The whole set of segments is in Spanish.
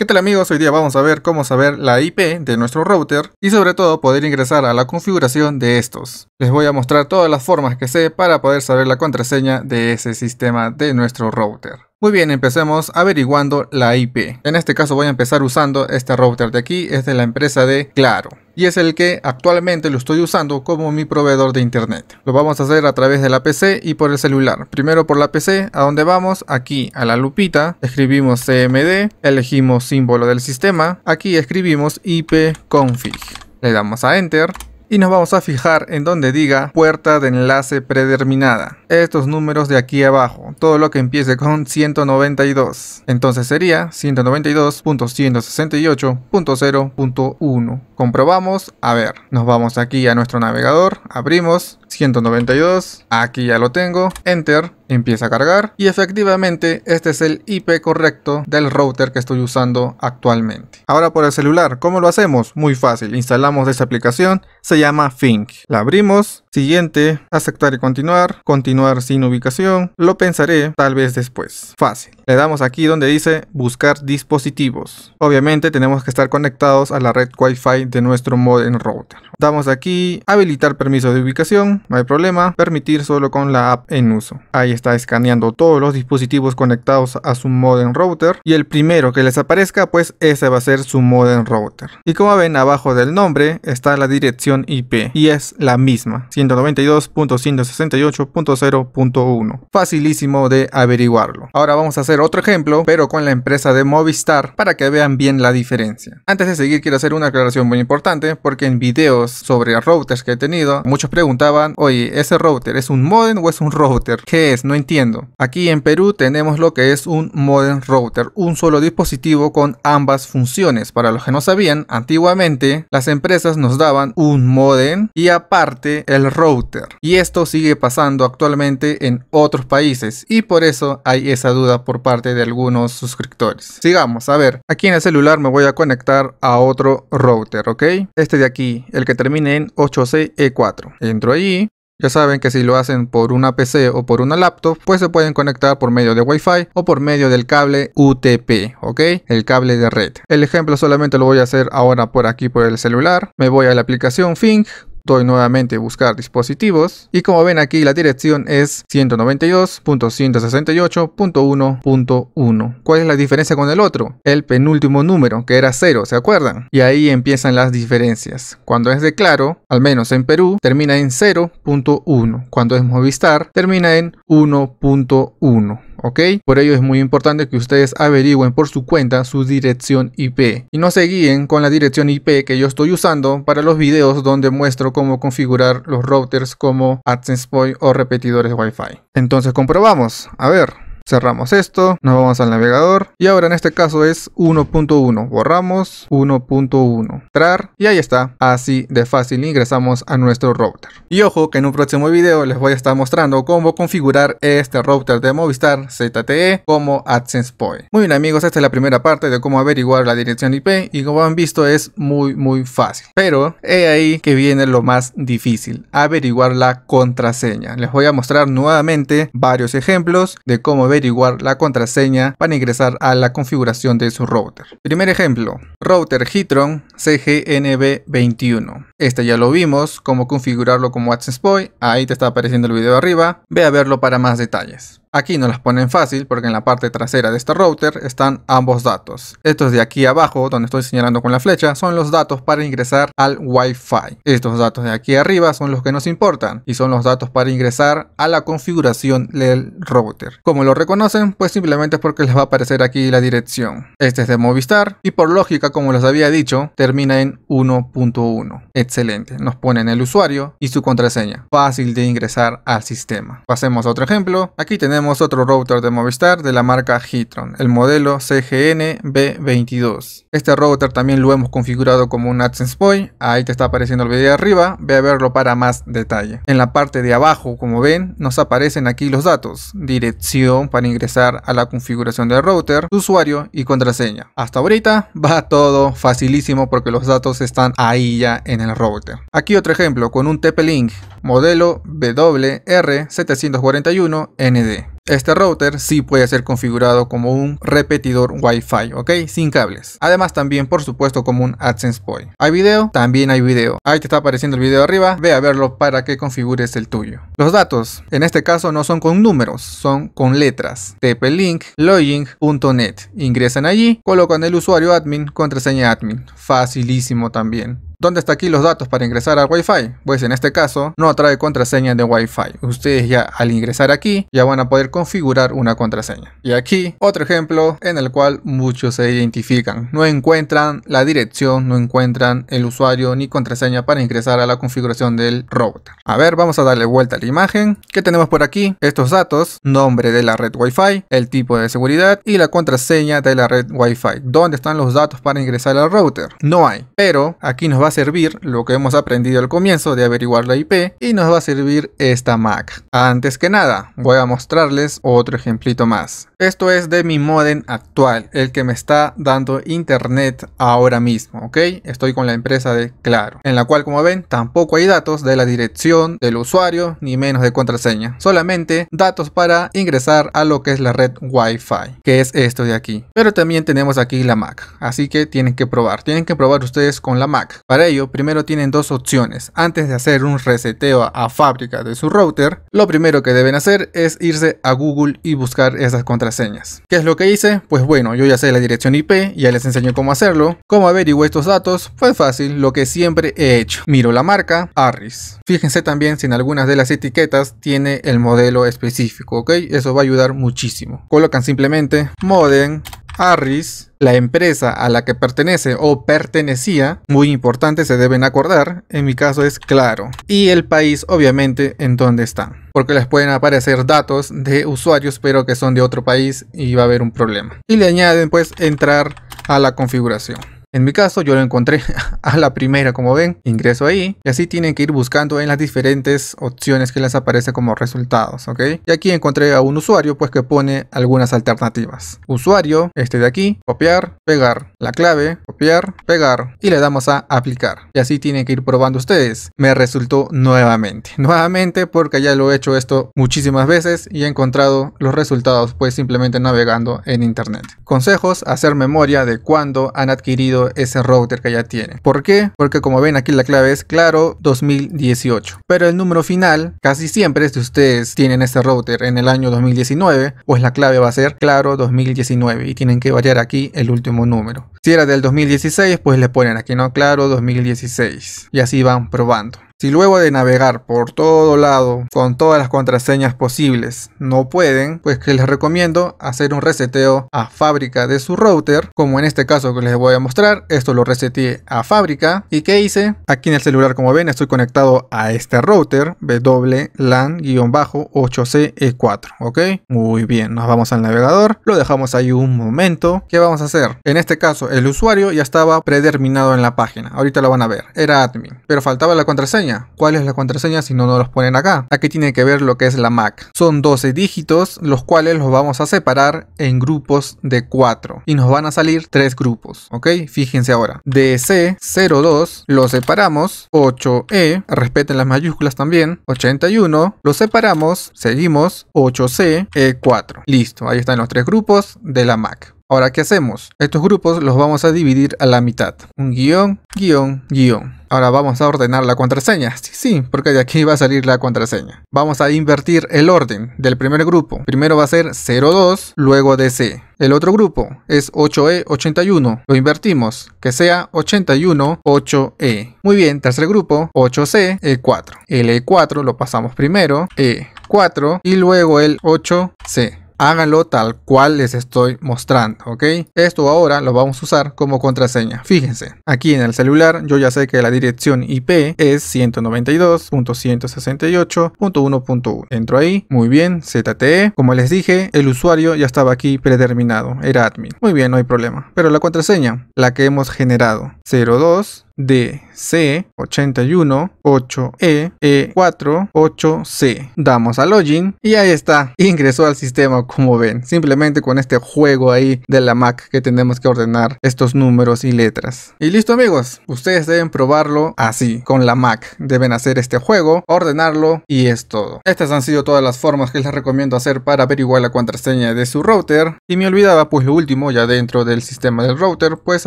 ¿Qué tal amigos? Hoy día vamos a ver cómo saber la IP de nuestro router y sobre todo poder ingresar a la configuración de estos. Les voy a mostrar todas las formas que sé para poder saber la contraseña de ese sistema de nuestro router. Muy bien, empecemos averiguando la IP. En este caso voy a empezar usando este router de aquí, es de la empresa de Claro. Y es el que actualmente lo estoy usando como mi proveedor de internet. Lo vamos a hacer a través de la PC y por el celular. Primero por la PC, ¿a dónde vamos? Aquí a la lupita, escribimos CMD, elegimos símbolo del sistema, aquí escribimos ip config Le damos a Enter y nos vamos a fijar en donde diga puerta de enlace predeterminada. Estos números de aquí abajo, todo lo que empiece con 192. Entonces sería 192.168.0.1. Comprobamos, a ver, nos vamos aquí a nuestro navegador, abrimos 192, aquí ya lo tengo, enter, empieza a cargar y efectivamente este es el IP correcto del router que estoy usando actualmente. Ahora por el celular, ¿cómo lo hacemos? Muy fácil, instalamos esta aplicación, se llama Fink la abrimos, Siguiente, aceptar y continuar, continuar sin ubicación, lo pensaré tal vez después. Fácil. Le damos aquí donde dice buscar dispositivos. Obviamente tenemos que estar conectados a la red Wi-Fi de nuestro modem router. Damos aquí habilitar permiso de ubicación, no hay problema, permitir solo con la app en uso. Ahí está escaneando todos los dispositivos conectados a su modem router y el primero que les aparezca pues ese va a ser su modem router. Y como ven abajo del nombre está la dirección IP y es la misma. 192.168.0.1. Facilísimo de averiguarlo. Ahora vamos a hacer otro ejemplo, pero con la empresa de Movistar para que vean bien la diferencia. Antes de seguir quiero hacer una aclaración muy importante porque en videos sobre routers que he tenido, muchos preguntaban, oye, ¿ese router es un modem o es un router? ¿Qué es? No entiendo. Aquí en Perú tenemos lo que es un modem router, un solo dispositivo con ambas funciones. Para los que no sabían, antiguamente las empresas nos daban un modem y aparte el router. Y esto sigue pasando actualmente en otros países y por eso hay esa duda por parte de algunos suscriptores. Sigamos, a ver, aquí en el celular me voy a conectar a otro router, ¿ok? Este de aquí, el que termine en 8CE4. Entro ahí ya saben que si lo hacen por una PC o por una laptop, pues se pueden conectar por medio de Wi-Fi o por medio del cable UTP, ¿ok? El cable de red. El ejemplo solamente lo voy a hacer ahora por aquí por el celular. Me voy a la aplicación Fing. Doy nuevamente buscar dispositivos y como ven aquí la dirección es 192.168.1.1. ¿Cuál es la diferencia con el otro? El penúltimo número que era 0, ¿se acuerdan? Y ahí empiezan las diferencias. Cuando es de Claro, al menos en Perú, termina en 0.1. Cuando es Movistar, termina en 1.1. ¿ok? Por ello es muy importante que ustedes averigüen por su cuenta su dirección IP y no se guíen con la dirección IP que yo estoy usando para los videos donde muestro cómo configurar los routers como AdSense Point o repetidores Wi-Fi. Entonces comprobamos, a ver. Cerramos esto, nos vamos al navegador y ahora en este caso es 1.1, borramos 1.1, entrar y ahí está, así de fácil ingresamos a nuestro router. Y ojo que en un próximo video les voy a estar mostrando cómo configurar este router de Movistar ZTE como AdSense Point. Muy bien amigos, esta es la primera parte de cómo averiguar la dirección IP y como han visto es muy muy fácil, pero he ahí que viene lo más difícil, averiguar la contraseña. Les voy a mostrar nuevamente varios ejemplos de cómo averiguar la contraseña para ingresar a la configuración de su router. Primer ejemplo, router Hitron CGNB21. Este ya lo vimos, cómo configurarlo como access Boy, ahí te está apareciendo el video arriba, ve a verlo para más detalles. Aquí no las ponen fácil porque en la parte trasera de este router están ambos datos. Estos de aquí abajo, donde estoy señalando con la flecha, son los datos para ingresar al Wi-Fi. Estos datos de aquí arriba son los que nos importan y son los datos para ingresar a la configuración del router. Como lo reconocen, pues simplemente es porque les va a aparecer aquí la dirección. Este es de Movistar y por lógica, como les había dicho, termina en 1.1, Excelente, nos ponen el usuario y su contraseña. Fácil de ingresar al sistema. Pasemos a otro ejemplo. Aquí tenemos otro router de Movistar de la marca Heatron el modelo CGN-B22. Este router también lo hemos configurado como un AdSense Boy. Ahí te está apareciendo el video de arriba, ve a verlo para más detalle. En la parte de abajo, como ven, nos aparecen aquí los datos. Dirección para ingresar a la configuración del router, usuario y contraseña. Hasta ahorita va todo facilísimo porque los datos están ahí ya en el router. Aquí otro ejemplo con un TP-Link modelo WR741ND. Este router sí puede ser configurado como un repetidor Wi-Fi, ¿ok? Sin cables. Además también, por supuesto, como un AdSense Point. ¿Hay video? También hay video. Ahí te está apareciendo el video arriba, ve a verlo para que configures el tuyo. Los datos, en este caso no son con números, son con letras. TP-Link, login.net. Ingresan allí, colocan el usuario admin, contraseña admin. Facilísimo también. ¿Dónde está aquí los datos para ingresar al Wi-Fi? Pues en este caso no trae contraseña de Wi-Fi. Ustedes ya al ingresar aquí ya van a poder configurar una contraseña. Y aquí otro ejemplo en el cual muchos se identifican. No encuentran la dirección, no encuentran el usuario ni contraseña para ingresar a la configuración del router. A ver, vamos a darle vuelta a la imagen. ¿Qué tenemos por aquí? Estos datos, nombre de la red Wi-Fi, el tipo de seguridad y la contraseña de la red Wi-Fi. ¿Dónde están los datos para ingresar al router? No hay, pero aquí nos va servir lo que hemos aprendido al comienzo de averiguar la IP y nos va a servir esta Mac. Antes que nada, voy a mostrarles otro ejemplito más. Esto es de mi modem actual, el que me está dando internet ahora mismo, ¿ok? Estoy con la empresa de Claro, en la cual como ven tampoco hay datos de la dirección del usuario ni menos de contraseña, solamente datos para ingresar a lo que es la red wifi que es esto de aquí. Pero también tenemos aquí la Mac, así que tienen que probar, tienen que probar ustedes con la Mac. Para ello, primero tienen dos opciones. Antes de hacer un reseteo a fábrica de su router, lo primero que deben hacer es irse a Google y buscar esas contraseñas. ¿Qué es lo que hice? Pues bueno, yo ya sé la dirección IP, ya les enseño cómo hacerlo. como averiguo estos datos? fue fácil, lo que siempre he hecho. Miro la marca, ARRIS Fíjense también si en algunas de las etiquetas tiene el modelo específico, ¿ok? Eso va a ayudar muchísimo. Colocan simplemente modem Harris, la empresa a la que pertenece o pertenecía, muy importante se deben acordar, en mi caso es claro, y el país obviamente en donde están porque les pueden aparecer datos de usuarios pero que son de otro país y va a haber un problema. Y le añaden pues entrar a la configuración. En mi caso yo lo encontré a la primera como ven, ingreso ahí y así tienen que ir buscando en las diferentes opciones que les aparece como resultados, ok. Y aquí encontré a un usuario pues que pone algunas alternativas. Usuario, este de aquí, copiar, pegar, la clave, copiar, pegar y le damos a aplicar. Y así tienen que ir probando ustedes. Me resultó nuevamente, nuevamente porque ya lo he hecho esto muchísimas veces y he encontrado los resultados pues simplemente navegando en internet. Consejos, hacer memoria de cuando han adquirido ese router que ya tiene. ¿Por qué? Porque como ven aquí la clave es claro 2018. Pero el número final, casi siempre, si ustedes tienen este router en el año 2019, pues la clave va a ser claro 2019 y tienen que variar aquí el último número. Si era del 2016, pues le ponen aquí no claro 2016 y así van probando. Si luego de navegar por todo lado con todas las contraseñas posibles no pueden, pues que les recomiendo hacer un reseteo a fábrica de su router, como en este caso que les voy a mostrar, esto lo reseteé a fábrica y ¿qué hice? Aquí en el celular como ven estoy conectado a este router WLAN-8CE4, ¿ok? Muy bien, nos vamos al navegador, lo dejamos ahí un momento, ¿qué vamos a hacer? En este caso el usuario ya estaba predeterminado en la página, ahorita lo van a ver, era admin, pero faltaba la contraseña ¿Cuál es la contraseña si no nos los ponen acá? Aquí tiene que ver lo que es la MAC. Son 12 dígitos, los cuales los vamos a separar en grupos de 4. Y nos van a salir 3 grupos, ¿ok? Fíjense ahora. DC02 lo separamos, 8E, respeten las mayúsculas también, 81, lo separamos, seguimos, 8C, 4 e Listo, ahí están los 3 grupos de la MAC. Ahora, ¿qué hacemos? Estos grupos los vamos a dividir a la mitad. Un guión, guión, guión. Ahora vamos a ordenar la contraseña. Sí, sí, porque de aquí va a salir la contraseña. Vamos a invertir el orden del primer grupo. Primero va a ser 02, luego DC. El otro grupo es 8E81. Lo invertimos, que sea 818 8E. Muy bien, tercer grupo, 8C, E4. El E4 lo pasamos primero, E4 y luego el 8C háganlo tal cual les estoy mostrando, ¿ok? Esto ahora lo vamos a usar como contraseña. Fíjense, aquí en el celular yo ya sé que la dirección IP es 192.168.1.1. Entro ahí, muy bien, ZTE. Como les dije, el usuario ya estaba aquí predeterminado, era admin. Muy bien, no hay problema. Pero la contraseña, la que hemos generado, 02 DC c 818 e 48 e, c Damos a login y ahí está, ingresó al sistema como ven, simplemente con este juego ahí de la Mac que tenemos que ordenar estos números y letras. Y listo amigos, ustedes deben probarlo así, con la Mac, deben hacer este juego, ordenarlo y es todo. Estas han sido todas las formas que les recomiendo hacer para averiguar la contraseña de su router y me olvidaba pues lo último ya dentro del sistema del router, pues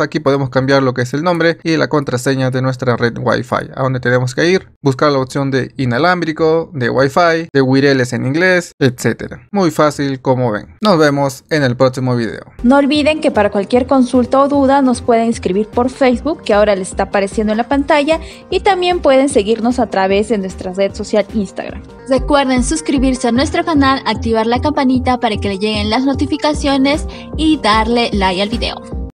aquí podemos cambiar lo que es el nombre y la contraseña de nuestra red Wi-Fi. A donde tenemos que ir, buscar la opción de inalámbrico, de Wi-Fi, de wireless en inglés, etcétera Muy fácil como ven. Nos vemos en el próximo video. No olviden que para cualquier consulta o duda nos pueden escribir por Facebook, que ahora les está apareciendo en la pantalla, y también pueden seguirnos a través de nuestra red social Instagram. Recuerden suscribirse a nuestro canal, activar la campanita para que le lleguen las notificaciones y darle like al video.